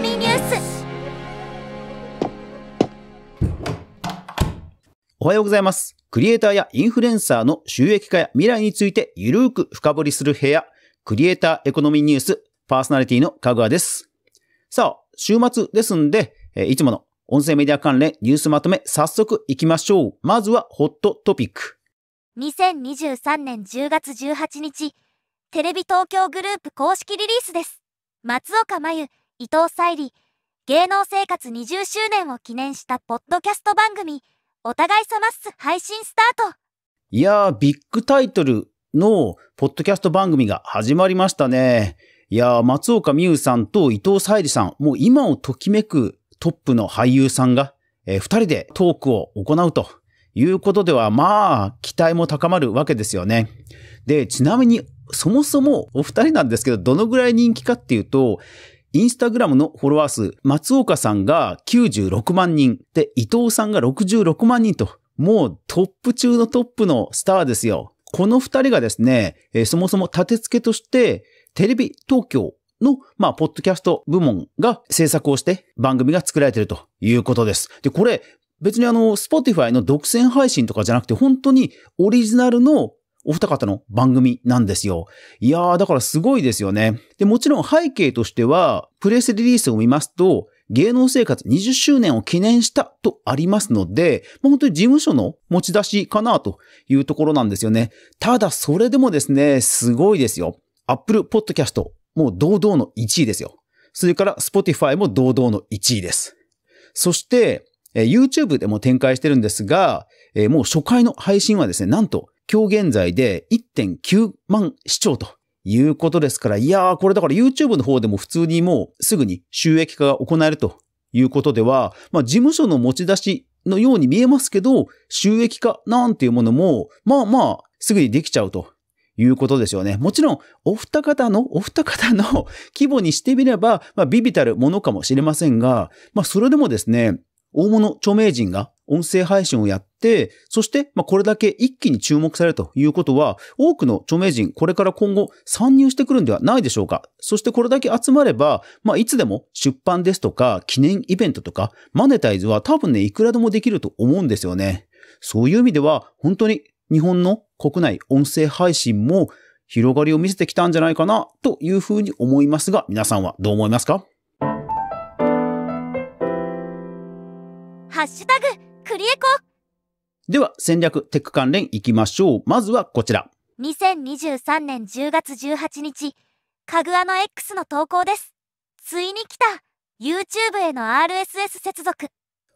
ニュースおはようございます。クリエイターやインフルエンサーの収益化や未来についてゆるーく深掘りする部屋、クリエイターエコノミーニュース、パーソナリティのかぐわです。さあ、週末ですんで、えいつもの音声メディア関連ニュースまとめ、早速行きましょう。まずはホットトピック。2023年10月18日、テレビ東京グループ公式リリースです。松岡真由、伊藤沙莉芸能生活20周年を記念したポッドキャスト番組お互い様っす配信スタートいやービッグタイトルのポッドキャスト番組が始まりましたねいやー松岡美優さんと伊藤沙莉さんもう今をときめくトップの俳優さんが、えー、2人でトークを行うということではまあ期待も高まるわけですよねでちなみにそもそもお二人なんですけど、どのぐらい人気かっていうと、インスタグラムのフォロワー数、松岡さんが96万人、で、伊藤さんが66万人と、もうトップ中のトップのスターですよ。この二人がですね、えー、そもそも立て付けとして、テレビ東京の、まあ、ポッドキャスト部門が制作をして番組が作られているということです。で、これ、別にあの、Spotify の独占配信とかじゃなくて、本当にオリジナルのお二方の番組なんですよ。いやー、だからすごいですよね。で、もちろん背景としては、プレスリリースを見ますと、芸能生活20周年を記念したとありますので、本当に事務所の持ち出しかなというところなんですよね。ただそれでもですね、すごいですよ。Apple Podcast もう堂々の1位ですよ。それから Spotify も堂々の1位です。そして、YouTube でも展開してるんですが、もう初回の配信はですね、なんと今日現在で1.9万視聴ということですから、いやー、これだから YouTube の方でも普通にもうすぐに収益化が行えるということでは、まあ事務所の持ち出しのように見えますけど、収益化なんていうものも、まあまあ、すぐにできちゃうということですよね。もちろん、お二方の、お二方の 規模にしてみれば、まあ、ビビたるものかもしれませんが、まあ、それでもですね、大物著名人が音声配信をやって、そして、まあ、これだけ一気に注目されるということは、多くの著名人、これから今後参入してくるんではないでしょうか。そしてこれだけ集まれば、まあ、いつでも出版ですとか、記念イベントとか、マネタイズは多分ね、いくらでもできると思うんですよね。そういう意味では、本当に日本の国内音声配信も広がりを見せてきたんじゃないかな、というふうに思いますが、皆さんはどう思いますかハッシュタグでは戦略テック関連いきましょう。まずはこちら。2023年10月18日、カグアの X の投稿です。ついに来た !YouTube への RSS 接続。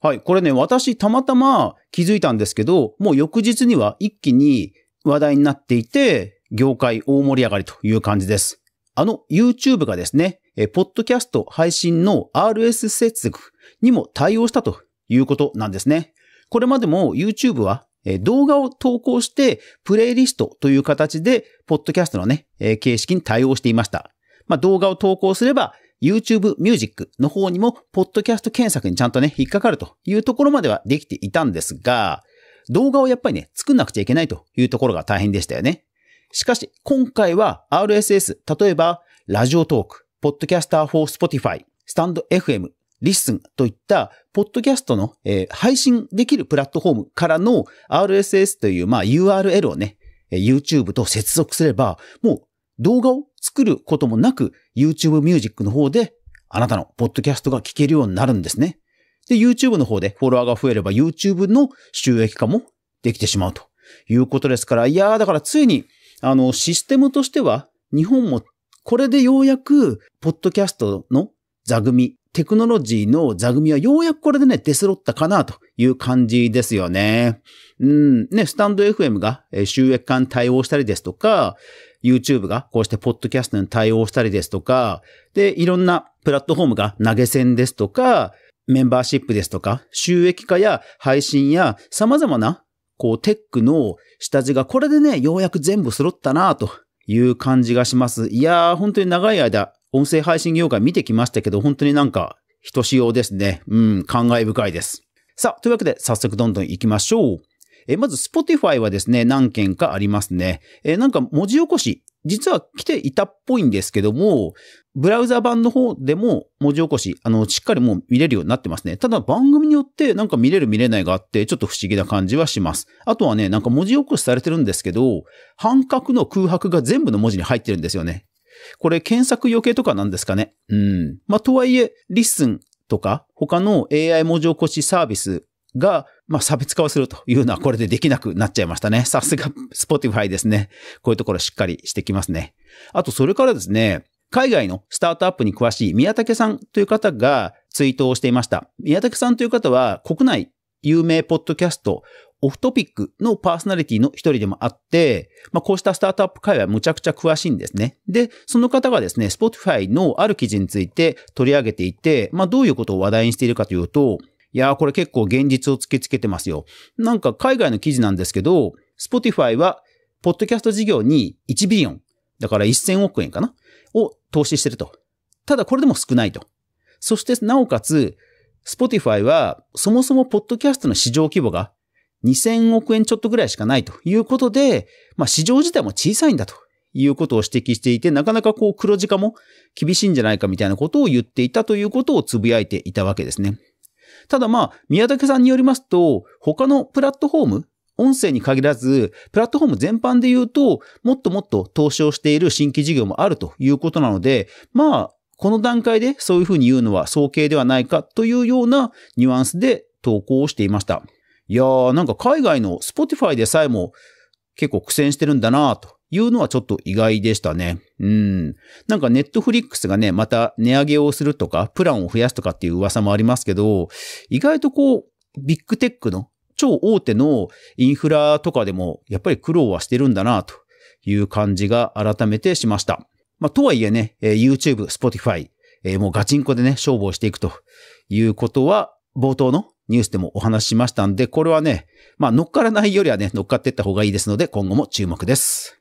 はい、これね、私たまたま気づいたんですけど、もう翌日には一気に話題になっていて、業界大盛り上がりという感じです。あの YouTube がですね、ポッドキャスト配信の RSS 接続にも対応したということなんですね。これまでも YouTube は動画を投稿して、プレイリストという形で、ポッドキャストのね、形式に対応していました。まあ、動画を投稿すれば、YouTube Music の方にも、ポッドキャスト検索にちゃんとね、引っかかるというところまではできていたんですが、動画をやっぱりね、作んなくちゃいけないというところが大変でしたよね。しかし、今回は RSS、例えば、ラジオトーク、ポッドキャスター for Spotify、スタンド FM リッスンといった、ポッドキャストの、えー、配信できるプラットフォームからの RSS という、まあ、URL をね、YouTube と接続すれば、もう動画を作ることもなく、YouTube Music の方で、あなたのポッドキャストが聞けるようになるんですね。で、YouTube の方でフォロワーが増えれば、YouTube の収益化もできてしまうということですから、いやー、だからついに、あの、システムとしては、日本もこれでようやく、ポッドキャストの座組テクノロジーの座組はようやくこれでね、出揃ったかなという感じですよね。うん、ね、スタンド FM が収益化に対応したりですとか、YouTube がこうしてポッドキャストに対応したりですとか、で、いろんなプラットフォームが投げ銭ですとか、メンバーシップですとか、収益化や配信や様々なこうテックの下地がこれでね、ようやく全部揃ったなという感じがします。いやー、本当に長い間音声配信業界見てきましたけど、本当になんか、ひと様ですね。うん、感慨深いです。さあ、というわけで早速どんどん行きましょう。えまず、Spotify はですね、何件かありますね。えなんか文字起こし、実は来ていたっぽいんですけども、ブラウザ版の方でも文字起こし、あの、しっかりもう見れるようになってますね。ただ番組によってなんか見れる見れないがあって、ちょっと不思議な感じはします。あとはね、なんか文字起こしされてるんですけど、半角の空白が全部の文字に入ってるんですよね。これ検索余計とかなんですかね。うん。まあ、とはいえ、リッスンとか、他の AI 文字起こしサービスが、まあ、差別化をするというのはこれでできなくなっちゃいましたね。さすが Spotify ですね。こういうところしっかりしてきますね。あと、それからですね、海外のスタートアップに詳しい宮武さんという方がツイートをしていました。宮武さんという方は国内有名ポッドキャスト、オフトピックのパーソナリティの一人でもあって、まあ、こうしたスタートアップ界隈むちゃくちゃ詳しいんですね。で、その方がですね、Spotify のある記事について取り上げていて、まあ、どういうことを話題にしているかというと、いやーこれ結構現実を突きつけてますよ。なんか海外の記事なんですけど、Spotify は、ポッドキャスト事業に1ビリオン、だから1000億円かなを投資してると。ただこれでも少ないと。そしてなおかつ、Spotify はそもそもポッドキャストの市場規模が2000億円ちょっとぐらいしかないということで、まあ市場自体も小さいんだということを指摘していて、なかなかこう黒字化も厳しいんじゃないかみたいなことを言っていたということをつぶやいていたわけですね。ただまあ、宮武さんによりますと、他のプラットフォーム、音声に限らず、プラットフォーム全般で言うと、もっともっと投資をしている新規事業もあるということなので、まあ、この段階でそういうふうに言うのは早計ではないかというようなニュアンスで投稿をしていました。いやー、なんか海外の Spotify でさえも結構苦戦してるんだなというのはちょっと意外でしたね。うん。なんかネットフリックスがね、また値上げをするとか、プランを増やすとかっていう噂もありますけど、意外とこう、ビッグテックの超大手のインフラとかでもやっぱり苦労はしてるんだなという感じが改めてしました。まあ、とはいえね、YouTube、Spotify、もうガチンコでね、勝負をしていくということは、冒頭のニュースでもお話ししましたんで、これはね、まあ乗っからないよりはね、乗っかっていった方がいいですので、今後も注目です。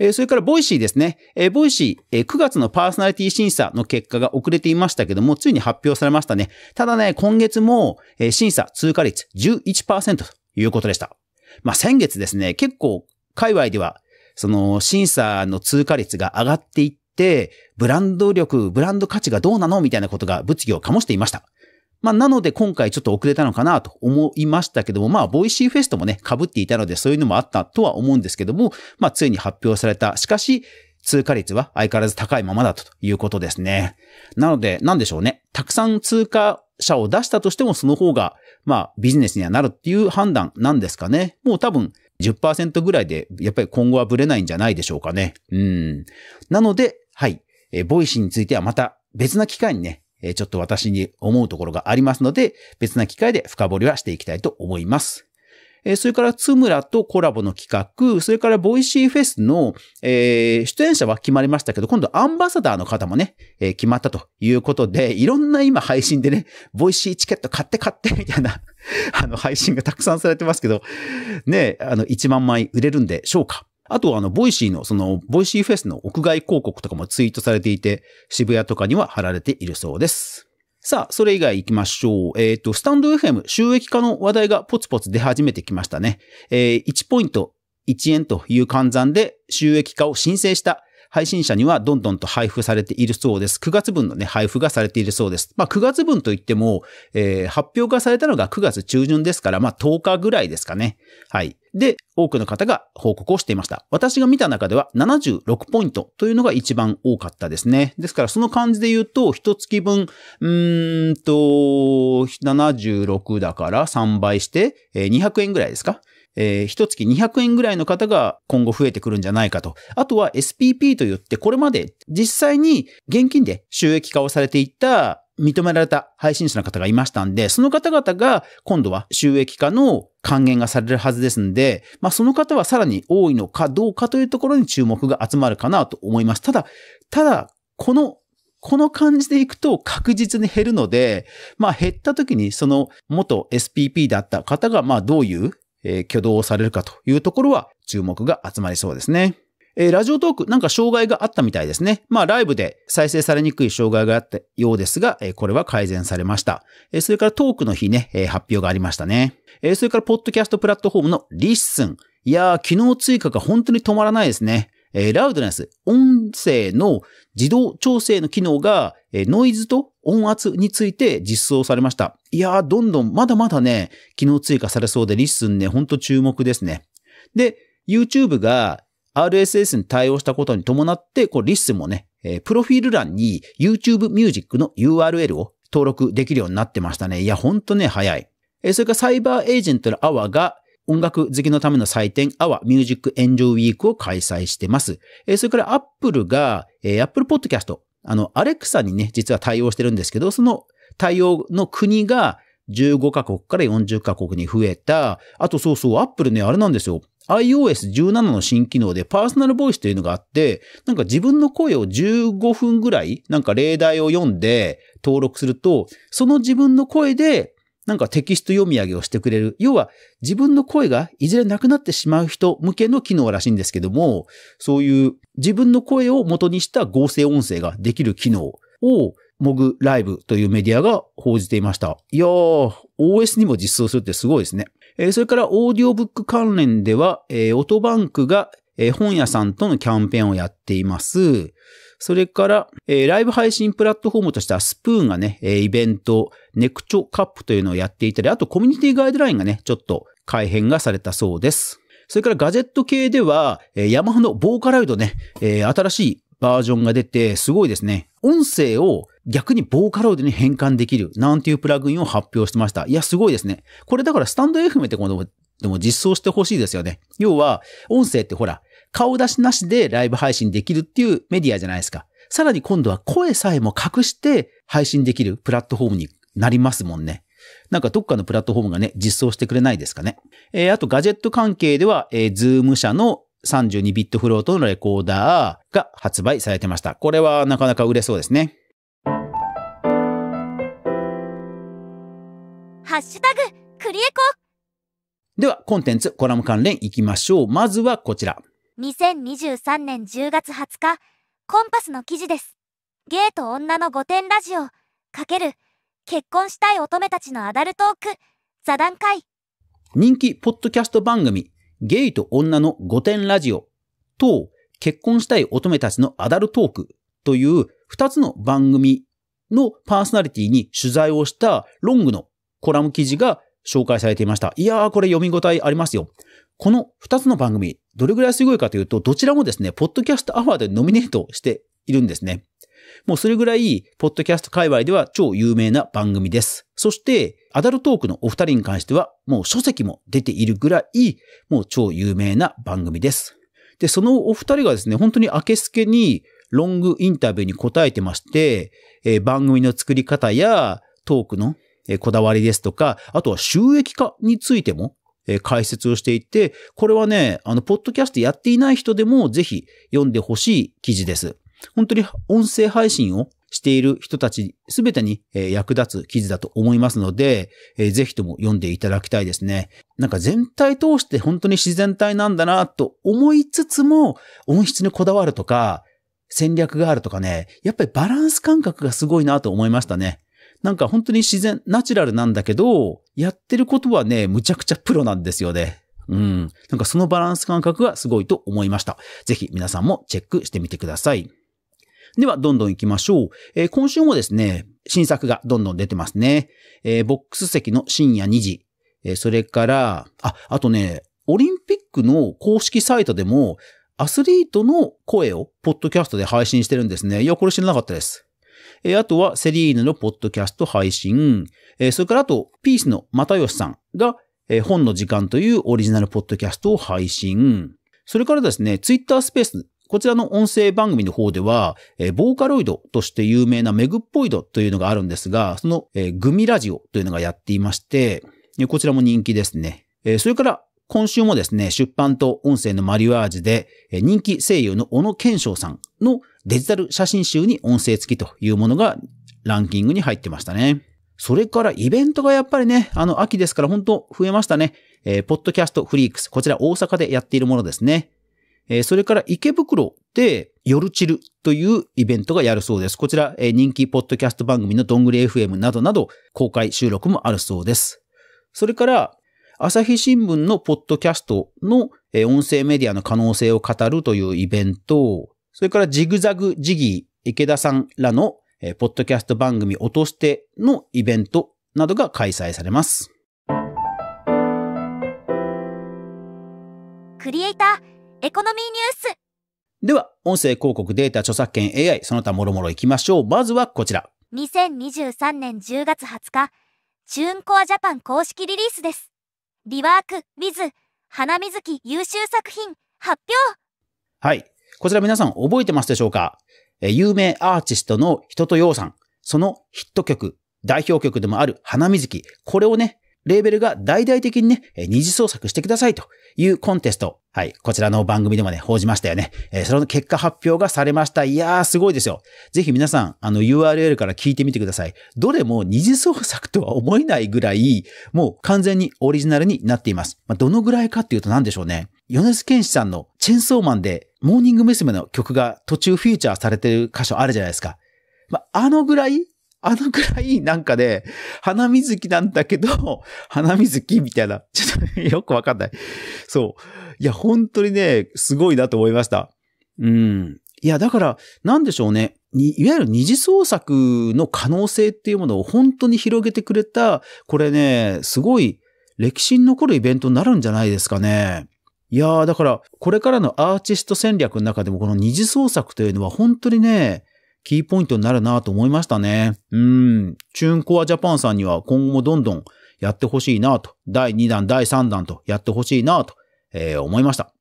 えー、それから、ボイシーですね。えー、ボイシー、えー、9月のパーソナリティ審査の結果が遅れていましたけども、ついに発表されましたね。ただね、今月も、えー、審査通過率11%ということでした。まあ、先月ですね、結構、界隈では、その、審査の通過率が上がっていって、ブランド力、ブランド価値がどうなのみたいなことが物議を醸していました。まあ、なので今回ちょっと遅れたのかなと思いましたけども、まあ、ボイシーフェストもね、被っていたので、そういうのもあったとは思うんですけども、まあ、ついに発表された。しかし、通貨率は相変わらず高いままだということですね。なので、なんでしょうね。たくさん通貨者を出したとしてもその方が、まあビジネスにはなるっていう判断なんですかね。もう多分10%ぐらいで、やっぱり今後はブレないんじゃないでしょうかね。うん。なので、はい。えボイシーについてはまた別な機会にね、えー、ちょっと私に思うところがありますので、別な機会で深掘りはしていきたいと思います。えそれから津村とコラボの企画、それからボイシーフェスの、えー、出演者は決まりましたけど、今度アンバサダーの方もね、えー、決まったということで、いろんな今配信でね、ボイシーチケット買って買ってみたいな あの配信がたくさんされてますけど、ね、あの1万枚売れるんでしょうかあと、は、あの、ボイシーの、その、ボイシーフェスの屋外広告とかもツイートされていて、渋谷とかには貼られているそうです。さあ、それ以外行きましょう。えっ、ー、と、スタンド FM 収益化の話題がポツポツ出始めてきましたね。えー、1ポイント1円という換算で収益化を申請した配信者にはどんどんと配布されているそうです。9月分のね、配布がされているそうです。まあ、9月分といっても、えー、発表がされたのが9月中旬ですから、まあ、10日ぐらいですかね。はい。で、多くの方が報告をしていました。私が見た中では76ポイントというのが一番多かったですね。ですからその感じで言うと、一月分、うーんと、76だから3倍して、200円ぐらいですかえー、一月200円ぐらいの方が今後増えてくるんじゃないかと。あとは SPP と言って、これまで実際に現金で収益化をされていた認められた配信者の方がいましたんで、その方々が今度は収益化の還元がされるはずですんで、まあその方はさらに多いのかどうかというところに注目が集まるかなと思います。ただ、ただ、このこの感じでいくと確実に減るので、まあ減った時にその元 SPP だった方がまあどういうえー、挙動をされるかというところは注目が集まりそうですね。えー、ラジオトークなんか障害があったみたいですね。まあライブで再生されにくい障害があったようですが、えー、これは改善されました。えー、それからトークの日ね、え発表がありましたね。えそれからポッドキャストプラットフォームのリッスン。いやー、機能追加が本当に止まらないですね。えー、ラウドネス、音声の自動調整の機能が、えー、ノイズと音圧について実装されました。いやー、どんどん、まだまだね、機能追加されそうで、リッスンね、ほんと注目ですね。で、YouTube が RSS に対応したことに伴って、こう、リッスンもね、えー、プロフィール欄に YouTube Music の URL を登録できるようになってましたね。いや、ほんとね、早い。えそれからサイバーエージェントのアワーが、音楽好きのための祭典、アワーミュージックエンジョイウィークを開催してます。えー、それからアップルが、えー、Apple Podcast、あの、アレクサにね、実は対応してるんですけど、その対応の国が15カ国から40カ国に増えた。あとそうそう、アップルね、あれなんですよ。iOS17 の新機能でパーソナルボイスというのがあって、なんか自分の声を15分ぐらい、なんか例題を読んで登録すると、その自分の声でなんかテキスト読み上げをしてくれる。要は自分の声がいずれなくなってしまう人向けの機能らしいんですけども、そういう自分の声を元にした合成音声ができる機能をモグライブというメディアが報じていました。いやー、OS にも実装するってすごいですね。えー、それからオーディオブック関連では、えー、オトバンクが、えー、本屋さんとのキャンペーンをやっています。それから、えー、ライブ配信プラットフォームとしてはスプーンがね、えイベント、ネクチョカップというのをやっていたり、あとコミュニティガイドラインがね、ちょっと改変がされたそうです。それからガジェット系では、えヤマハのボーカロイドね、え新しいバージョンが出て、すごいですね。音声を逆にボーカロイドに変換できる、なんていうプラグインを発表してました。いや、すごいですね。これだからスタンド FM ってこのでも実装してほしいですよね。要は、音声ってほら、顔出しなしでライブ配信できるっていうメディアじゃないですか。さらに今度は声さえも隠して配信できるプラットフォームになりますもんね。なんかどっかのプラットフォームがね、実装してくれないですかね。えー、あとガジェット関係では、えー、ズーム社の32ビットフロートのレコーダーが発売されてました。これはなかなか売れそうですね。ハッシュタグ、クリエコでは、コンテンツ、コラム関連いきましょう。まずはこちら。2023年10月20日、コンパスの記事です。ゲイと女の5点ラジオ、かける、結婚したい乙女たちのアダルトーク、座談会。人気ポッドキャスト番組、ゲイと女の5点ラジオと、結婚したい乙女たちのアダルトークという2つの番組のパーソナリティに取材をしたロングのコラム記事が紹介されていました。いやー、これ読み応えありますよ。この2つの番組、どれぐらいすごいかというと、どちらもですね、ポッドキャストアワーでノミネートしているんですね。もうそれぐらい、ポッドキャスト界隈では超有名な番組です。そして、アダルトークのお二人に関しては、もう書籍も出ているぐらい、もう超有名な番組です。で、そのお二人がですね、本当に明けすけにロングインタビューに答えてまして、えー、番組の作り方やトークのこだわりですとか、あとは収益化についてもえ解説をしていて、これはね、あの、ポッドキャストやっていない人でもぜひ読んでほしい記事です。本当に音声配信をしている人たちすべてに役立つ記事だと思いますので、ぜひとも読んでいただきたいですね。なんか全体通して本当に自然体なんだなと思いつつも、音質にこだわるとか、戦略があるとかね、やっぱりバランス感覚がすごいなと思いましたね。なんか本当に自然、ナチュラルなんだけど、やってることはね、むちゃくちゃプロなんですよね。うん。なんかそのバランス感覚がすごいと思いました。ぜひ皆さんもチェックしてみてください。では、どんどん行きましょう。えー、今週もですね、新作がどんどん出てますね。えー、ボックス席の深夜2時。えー、それから、あ、あとね、オリンピックの公式サイトでも、アスリートの声を、ポッドキャストで配信してるんですね。いや、これ知らなかったです。えあとはセリーヌのポッドキャスト配信、えそれからあと、ピースの又吉さんが、え本の時間というオリジナルポッドキャストを配信、それからですね、ツイッタースペース、こちらの音声番組の方では、えボーカロイドとして有名なメグっぽいドというのがあるんですが、その、えグミラジオというのがやっていまして、こちらも人気ですね。えそれから、今週もですね、出版と音声のマリアージュで、人気声優の小野賢章さんのデジタル写真集に音声付きというものがランキングに入ってましたね。それからイベントがやっぱりね、あの秋ですから本当増えましたね。えー、ポッドキャストフリークス、こちら大阪でやっているものですね。えー、それから池袋で夜散るというイベントがやるそうです。こちら、えー、人気ポッドキャスト番組のどんぐり FM などなど公開収録もあるそうです。それから、朝日新聞のポッドキャストの音声メディアの可能性を語るというイベント、それからジグザグジギー池田さんらのポッドキャスト番組落としてのイベントなどが開催されます。クリエイター、エコノミーニュース。では、音声広告、データ、著作権、AI、その他もろもろいきましょう。まずはこちら。2023年10月20日、チューンコアジャパン公式リリースです。リワーク w 花水木優秀作品発表はい。こちら皆さん覚えてますでしょうかえ有名アーティストの人とようさん、そのヒット曲、代表曲でもある花水木、これをね、レーベルが大々的にね、二次創作してくださいというコンテスト。はい。こちらの番組でもね、報じましたよね。えー、その結果発表がされました。いやー、すごいですよ。ぜひ皆さん、あの URL から聞いてみてください。どれも二次創作とは思えないぐらい、もう完全にオリジナルになっています。まあ、どのぐらいかっていうと何でしょうね。米津玄師さんのチェンソーマンで、モーニング娘。の曲が途中フィーチャーされてる箇所あるじゃないですか。まあ、あのぐらいあのくらいなんかで、ね、花水木なんだけど、花 水木みたいな。ちょっとよくわかんない。そう。いや、本当にね、すごいなと思いました。うん。いや、だから、なんでしょうね。いわゆる二次創作の可能性っていうものを本当に広げてくれた、これね、すごい歴史に残るイベントになるんじゃないですかね。いやー、だから、これからのアーティスト戦略の中でもこの二次創作というのは本当にね、キーポイントになるなと思いましたね。うん。チューンコアジャパンさんには今後もどんどんやってほしいなと。第2弾、第3弾とやってほしいなと、えー、思いました。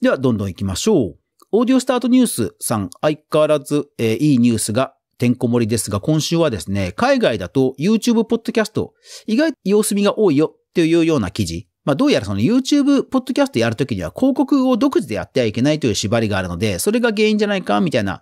では、どんどん行きましょう。オーディオスタートニュースさん、相変わらず、えー、いいニュースがてんこ盛りですが、今週はですね、海外だと YouTube ポッドキャスト、意外と様子見が多いよっていうような記事。まあどうやらその YouTube ポッドキャストやるときには広告を独自でやってはいけないという縛りがあるので、それが原因じゃないかみたいな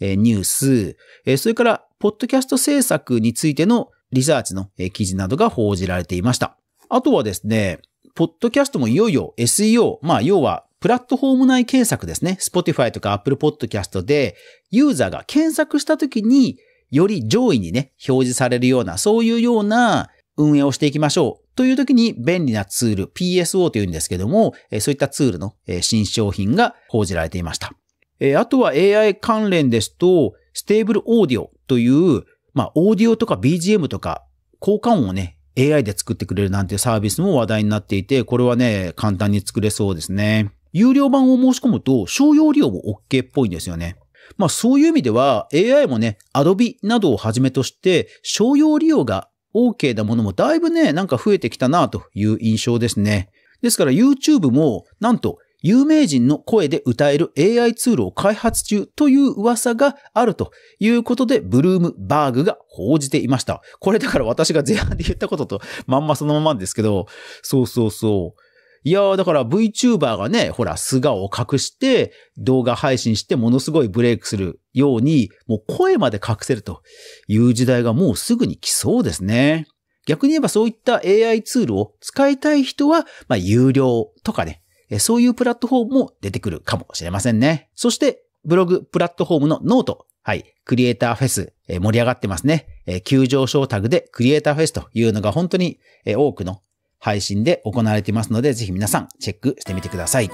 えニュース、えそれから、ポッドキャスト制作についてのリサーチの、え記事などが報じられていました。あとはですね、ポッドキャストもいよいよ SEO、まあ要はプラットフォーム内検索ですね。Spotify とか Apple Podcast でユーザーが検索した時により上位にね、表示されるような、そういうような運営をしていきましょう。という時に便利なツール、PSO というんですけども、そういったツールの新商品が報じられていました。えー、あとは AI 関連ですと、ステーブルオーディオという、まあ、オーディオとか BGM とか、効果音をね、AI で作ってくれるなんてサービスも話題になっていて、これはね、簡単に作れそうですね。有料版を申し込むと、商用利用も OK っぽいんですよね。まあそういう意味では AI もね、Adobe などをはじめとして商用利用が OK なものもだいぶね、なんか増えてきたなという印象ですね。ですから YouTube もなんと有名人の声で歌える AI ツールを開発中という噂があるということで、ブルームバーグが報じていました。これだから私が前半で言ったこととまんまそのままですけど、そうそうそう。いやー、だから VTuber がね、ほら、素顔を隠して動画配信してものすごいブレイクするように、もう声まで隠せるという時代がもうすぐに来そうですね。逆に言えばそういった AI ツールを使いたい人は、まあ、有料とかね、そういうプラットフォームも出てくるかもしれませんね。そして、ブログプラットフォームのノート。はい。クリエイターフェス、え盛り上がってますね。え急上昇タグでクリエイターフェスというのが本当に、え多くの配信で行われていますので、ぜひ皆さんチェックしてみてください。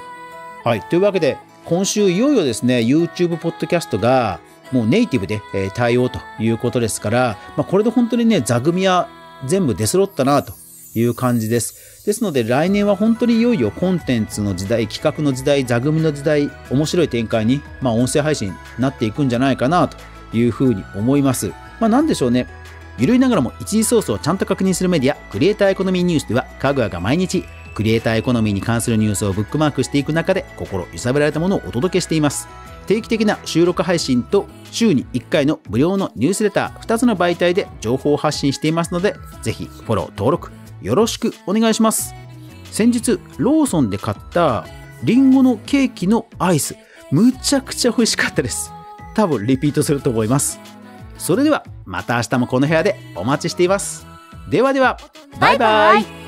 はい。というわけで、今週いよいよですね、YouTube ポッドキャストがもうネイティブで、え対応ということですから、まあ、これで本当にね、座組は全部出揃ったなという感じです。ですので来年は本当にいよいよコンテンツの時代、企画の時代、座組の時代、面白い展開に、まあ、音声配信になっていくんじゃないかなというふうに思います。まあ、なんでしょうね。ゆるいながらも一時ソースをちゃんと確認するメディア、クリエイターエコノミーニュースでは、かぐわが毎日、クリエイターエコノミーに関するニュースをブックマークしていく中で、心揺さぶられたものをお届けしています。定期的な収録配信と、週に1回の無料のニュースレター、2つの媒体で情報を発信していますので、ぜひフォロー、登録、よろしくお願いします先日ローソンで買ったりんごのケーキのアイスむちゃくちゃ美味しかったです多分リピートすると思いますそれではまた明日もこの部屋でお待ちしていますではではバイバイ